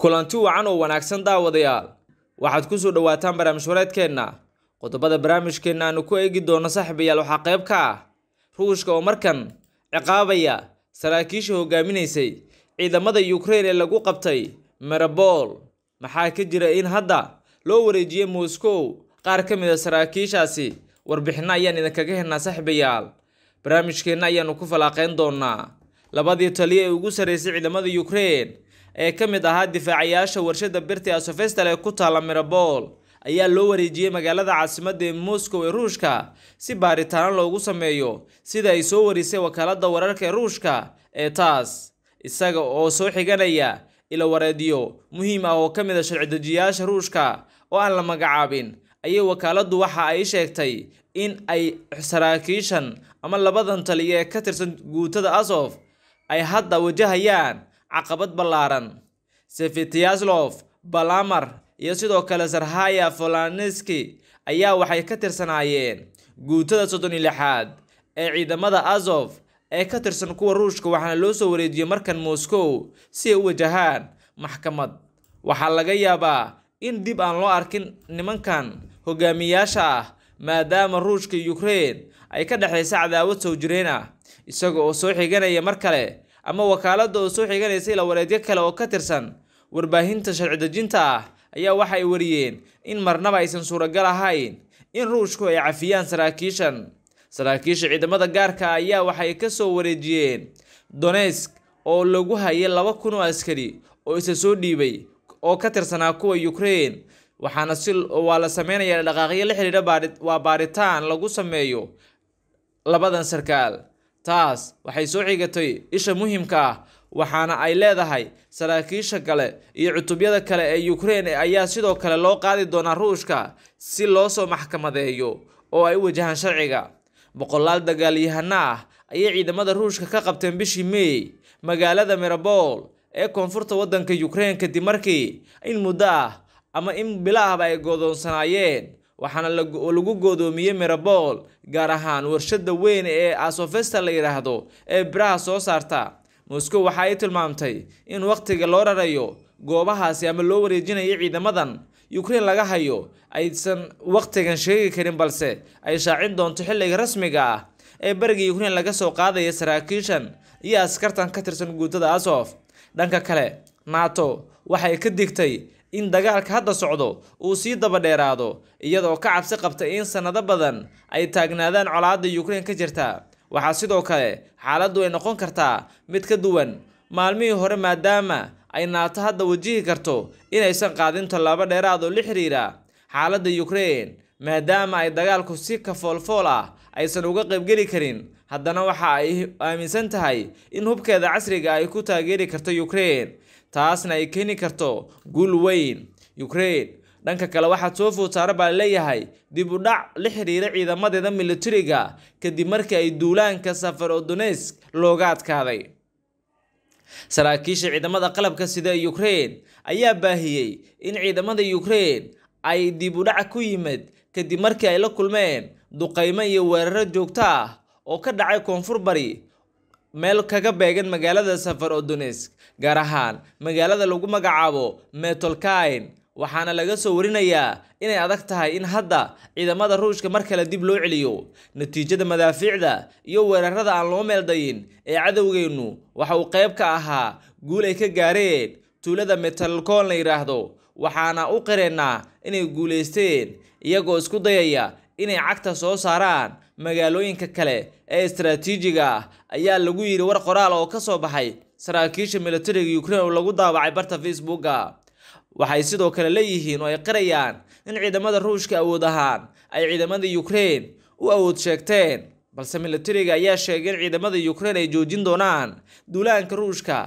kulanti wacan oo wanaagsan daawadayaal waxaad ku soo dhowaataan barnaamij wareedkeenna qodobada barnaamijkeenna aanu ku eegi doonno saaxiibayaal waxaa qayb ka ah ruushka oo markan ciqaabaya saraakiisha hogaaminaysay ciidamada yukrain ee lagu qabtay merabol maxaa ka jira in hadda loo wareejiyey moskow qaar ka mid a ah saraakiishaasi warbixinno ayaan idinkaga helnaa saaxiibayaal barnaamijkeenna ayaannu ku falanqeyn doonaa labadii taliya ee ugu sarraysay ciidamada yukrain ee ka mid ahaa difaacayaasha warshada birti asofestal ee ku taala mirabool ayaa loo wareejiyey magaalada caasimada ee moscow ee ruushka si baaritaano loogu sameeyo sida ay soo warisay wakaaladda wararka ee ruushka ee taas isaga oo soo xiganaya ilo wareedyo muhiim ah oo ka mid a ah sharcidejiyayaasha ruushka oo aan la magacaabin ayay wakaaladdu waxa ay sheegtay in ay saraakiishan ama labadan taliya ee ka tirsan guutada asof ay hadda wajahayaan caqabad ballaaran sefetiyaslov balamar iyo sidoo kale sarhaya folaneski ayaa waxay ka tirsanaayeen guutada soddon iyo lixaad ee ciidamada azof ee ka tirsan kuwa ruushka waxaana loo soo wareejiyey markan moskow si ay u wajahaan maxkamad waxaa laga yaabaa in dib aan loo arkin nimankan hogaamiyaasha ah maadaama ruushka ukraine ay ka dhexaysa cadaawad sow jireen ah isaga oo soo xiganaya mar kale ama wakaaladda oo soo xiganaysa wareedyo kale oo ka tirsan warbaahinta sharci dejinta ah ayaa waxa ay wariyeen in marnaba aysan suuragal ahayn in ruushku ay cafiyaan saraakiishan saraakiisha ciidamada gaarka ah ayaa waxay ka soo wareejiyeen donesk oo lagu hayay laba kun oo askari oo isa soo dhiibay oo ka tirsanaa kuwa ukraine waxaana si waa la sameynayaa dhaqaaqyo la xidhiidha waa baaritaan lagu sameeyo labadan sarkaal taas waxay soo xigatay isha muhimka ah waxaana ay leedahay saraakiisha kale iyo cutubyada kale ee yukrein ayaa sidoo kale loo qaadi doonaa ruushka si loo soo maxkamadeeyo oo ay u wajahaan sharciga boqolaal dagaalyahana ah ayay ciidamada ruushka ka qabteen bishii meey magaalada mirabol ee koonfurta waddanka ukraine kadib markii in muddo ah ama in bilaahba ahba ay goodoonsanaayeen waxaana lagu godoomiyey mirabool gaar ahaan warshadda weyn ee asofesta la yidhaahdo ee biraha soo saarta moskow waxa ay tilmaamtay in wakhtiga loo rarayo goobahaasi ama loo wareejinayo ciidamadan ukrein laga hayo aysan wakhtigan sheegi karin balse ay shaacin doonto xilliga rasmiga ah ee beriga ukrein laga soo qaadaya saraakiishan iyo askartan ka tirsan guutada asof dhanka kale nato waxay ka digtay in dagaalka hadda socdo uu sii daba dheeraado iyadoo ka cabsi qabta in sannado badan ay taagnaadaan colaadda yukrein ka jirta waxaa sidoo kale xaaladdu ay noqon kartaa mid ka duwan maalmihii hore maadaama ay naato hadda wajihi karto inaysan qaadin tallaabo dheeraad oo la xiriira xaaladda yukrein maadaama ay dagaalku si kafoolfool ah aysan uga qaybgeli karin haddana waxa ay aaminsan tahay in hubkeeda casriga ah ay ku taageeri karto yukrein taasna ay keeni karto guul weyn ukraine dhanka kale waxaa soo food saare baa leeyahay dib u dhac la xiriira ciidamadeeda militariga kadib markii ay duulaanka safarodonesk looga adkaaday saraakiisha ciidamada qalabka sida ee ukraine ayaa baahiyey in ciidamada ukraine ay dib u dhac ku yimid kadib markii ay la kulmeen duqaymo iyo weeraro joogto ah oo ka dhacay koonfur bari meel kaga beegan magaalada safarodonesk gaar ahaan magaalada lagu magacaabo metolkain waxaana laga soo warinayaa inay adag tahay in hadda ciidamada ruushka mar kale dib loo celiyo natiijada madaafiicda iyo weerarada aan loo meeldayin ee cadowgeennu waxa uu qayb ka ahaa guul ay ka gaareen tuulada metalkoon la yidhaahdo waxaana u qireennaa inay guulaysteen iyagoo isku dayaya inay cagta soo saaraan magaalooyinka kale ee istaraatiijiga ah ayaa lagu yidhi war qoraal oo ka soo baxay saraakiisha milatariga ukrain oo lagu daabacay barta facebooka waxay sidoo kale leeyihiin oo ay qirayaan in ciidamada ruushka awood ahaan ay ciidamada ukrain u awood sheegteen balse milatariga ayaa sheegay in ciidamada ukrain ay joojin doonaan duulaanka ruushka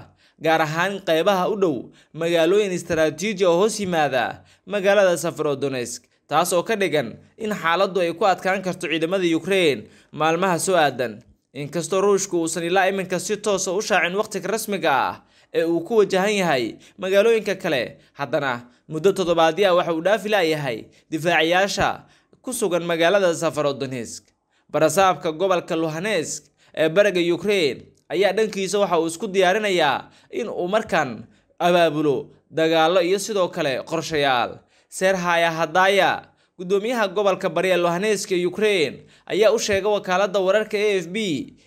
gaar ahaan qeybaha u dhow magaalooyin istaraatiiji oo hoos yimaada magaalada safarodonetsk taas oo ka dhigan in xaaladdu ay ku adkaan karto ciidamada yukrein maalmaha soo aadan inkastoo ruushku uusan ilaa iminka si toosa ah u shaacin wakhtiga rasmiga ah ee uu ku wajahan yahay magaalooyinka kale haddana muddo toddobaadyaa ah waxa uu dhaafi laayahay difaacayaasha ku sugan magaalada safarodonesk barasaabka gobolka luhanesk ee bariga yukrein ayaa dhankiisa waxa uu isku diyaarinayaa in uu markan abaabulo dagaallo iyo sidoo kale qorshayaal seerhaya hadaya gudoomiyaha gobolka bari ee lohaneska ukraine ayaa u sheegay wakaaladda wararka a f b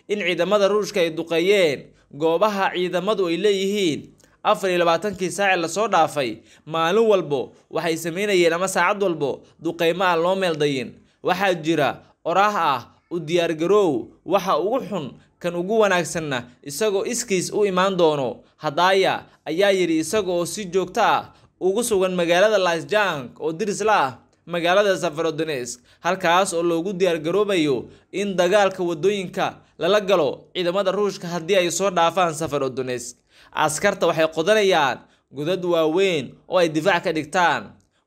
in ciidamada ruushka ay duqeeyeen goobaha ciidamadu ay leeyihiin afar iyo labaatankii saace lasoo dhaafay maalin walbo waxay samaynayeen ama saacad walbo duqeymo aan loo meeldayin waxaa jira oraah ah u diyaargaroow waxa ugu xun kan ugu wanaagsanna isagoo iskiis u imaan doono hadaaya ayaa yidhi isaga oo si joogto ah ugu sugan magaalada lasjang oo dirisla ah magaalada safarodonesk halkaas oo loogu diyaargaroobayo in dagaalka waddooyinka lala galo ciidamada ruushka haddii ay soo dhaafaan safarodonesk askarta waxay qodanayaan godad waaweyn oo ay difaac ka dhigtaan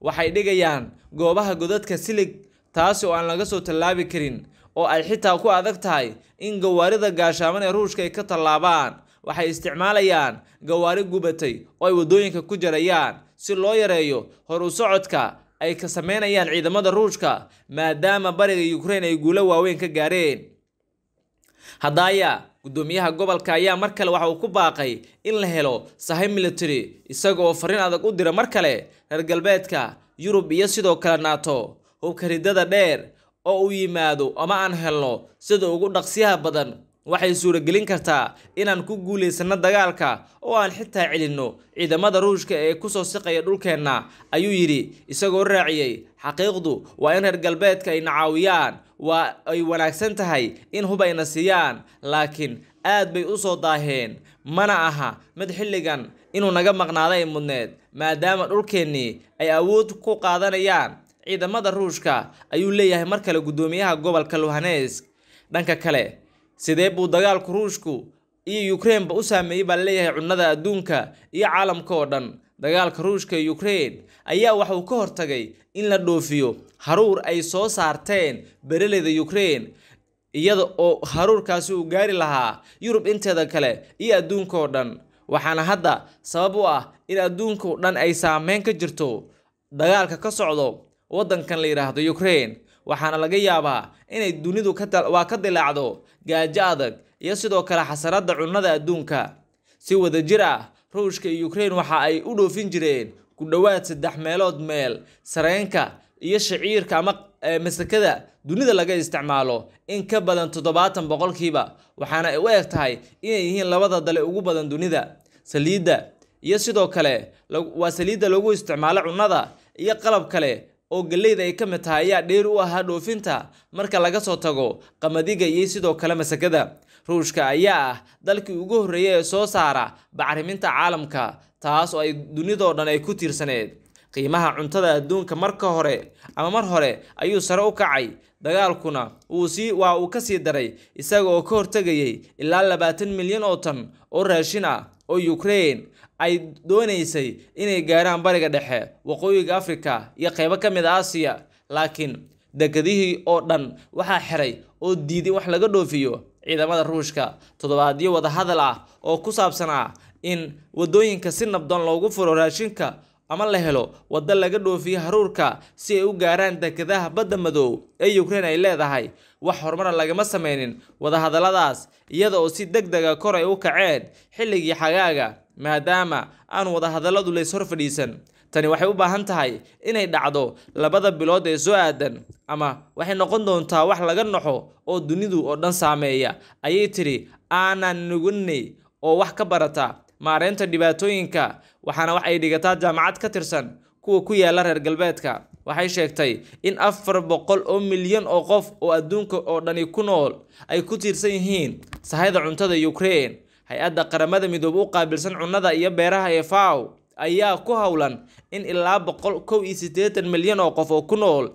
waxay dhigayaan goobaha godadka silig taasi oo aan laga soo tallaabi karin oo ay xitaa ku adag tahay in gawaarida gaashaaman ee ruushka ay ka tallaabaan waxay isticmaalayaan gawaari gubatay oo ay waddooyinka ku jarayaan si loo yareeyo horusocodka ay ka samaynayaan ciidamada ruushka maadaama bariga ukrain ay guulo waaweyn ka gaareen haddaaya guddoomiyaha gobolka ayaa mar kale waxa uu ku baaqay in la helo sahay military isaga oo farriin adag u dira mar kale reer galbeedka yurub iyo sidoo kale naato hubka ridada dheer oo uu yimaado ama aan helno sida ugu dhaqsiyaha badan waxay suuragelin kartaa inaan ku guulaysanno dagaalka oo aan xitaa celinno ciidamada ruushka ee kusoo siqaya dhulkeenna ayuu yidhi isagoo raaciyey xaqiiqdu waa in reer galbeedka ayna caawiyaan waa ay wanaagsan tahay in hubayna siiyaan laakiin aad bay u soo daaheen mana aha mid xilligan inuu naga maqnaaday ay mudneed maadaama dhulkeennii ay awood ku qaadanayaan ciidamada ruushka ayuu leeyahay mar kale guddoomiyaha gobolka luhanesk dhanka kale sidee buu dagaalku ruushku iyo ukraineba u saameeyey baa laleeyahay cunnada adduunka iyo caalamka oo dhan dagaalka ruushka ee ukrain ayaa waxa uu ka hortagay in la dhoofiyo haruur ay soo saarteen bereleyda ukrain iyada oo haruurkaasi uu gaari lahaa yurub inteeda kale iyo adduunka oo dhan waxaana hadda sabab u ah in adduunka oo dhan ay saameyn ka jirto dagaalka ka socdo waddankan la yidhaahdo ukrain waxaana laga yaabaa inay dunidu waa ka dilaacdo gaajo adag iyo sidoo kale xasaradda cunnada adduunka si wada jir ah ruushka iyo ukrein waxa ay u dhoofin jireen ku dhowaad saddex meelood meel sareenka iyo shaciirka ama eh, masakada dunida laga isticmaalo in ka badan toddobaatan boqolkiiba waxaana ay u eg tahay inay yihiin labada dale ugu badan dunida saliidda iyo sidoo kale waa saliidda lagu isticmaalo cunnada iyo qalab kale oo galleyda ay ka mid tahay ayaa dheer u ahaa dhoofinta marka laga soo tago qamadiga iyo sidoo kale masakada ruushka ayaa ah dalkii ugu horreeya ee soo saara bacriminta caalamka taas oo ay dunidoo dhan ay ku tiirsaneed qiimaha cuntada adduunka marka hore ama mar hore ayuu sare u kacay dagaalkuna wuu sii waa uu ka sii daray isaga oo ka hortegayay ilaa labaatan milyan oo tan oo raashin ah oo ukrain ay doonaysay inay gaaraan bariga dhexe waqooyiga afrika iyo qeybo ka mid a ah aasiya laakiin dekedihii oo dhan waxaa xiray oo diiday wax laga dhoofiyo ciidamada ruushka toddobaadyo wadahadal ah oo ku saabsanaa ah in waddooyinka si nabdoon loogu furo raashinka ama la helo waddo laga dhoofiyo haruurka si ay u gaaraan dekedaha badda madow ee ukraine ay leedahay wax horumara ah lagama sameynin wadahadalladaas iyada oo si deg dega kor ay u kaceen xilligii xagaaga maadaama aan wada hadalladu lays hor fadhiisan tani waxay u baahan tahay inay dhacdo labada bilood ee soo aadan ama waxay noqon doontaa wax laga naxo oo dunidu oo dhan saameeya ayay tidhi aanan nugunni oo wax ka barata maareynta dhibaatooyinka waxaana wax ay dhigataa jaamacad ka tirsan kuwa ku yaala reer galbeedka waxay sheegtay in afar boqol oo milyan oo qof oo adduunka oo dhani ku nool ay ku tiirsan yihiin sahayda cuntada ukraine hay-adda qaramada midoobe u qaabilsan cunnada iyo beeraha ee faw ayaa ku howlan in ilaa boqol kow iyo siddeetan milyan oo qof oo ku nool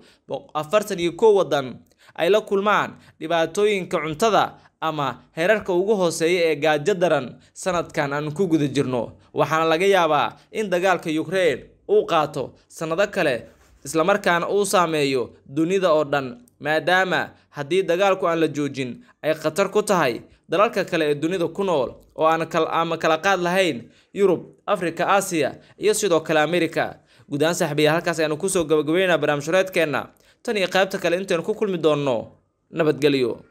afartan iyo kow waddan ay la kulmaan dhibaatooyinka cuntada ama herarka ugu hooseeya ee gaajo daran sanadkan aan ku guda jirno waxaana laga yaabaa in dagaalka yukrein uu qaato sannado kale islamarkaana uu saameeyo dunida oo dhan maadaama haddii dagaalku aan la joojin ay khatar ku tahay dalalka kale ee dunida ku nool oo aan ama kala qaad lahayn yurub afrika aasiya iyo sidoo kale amerika guud ahaan halkaas aynu kusoo gabagabeynaa barnaamij horeedkeenna tan iyo qaybta kale intaynu ku kulmi doonno nabadgelyo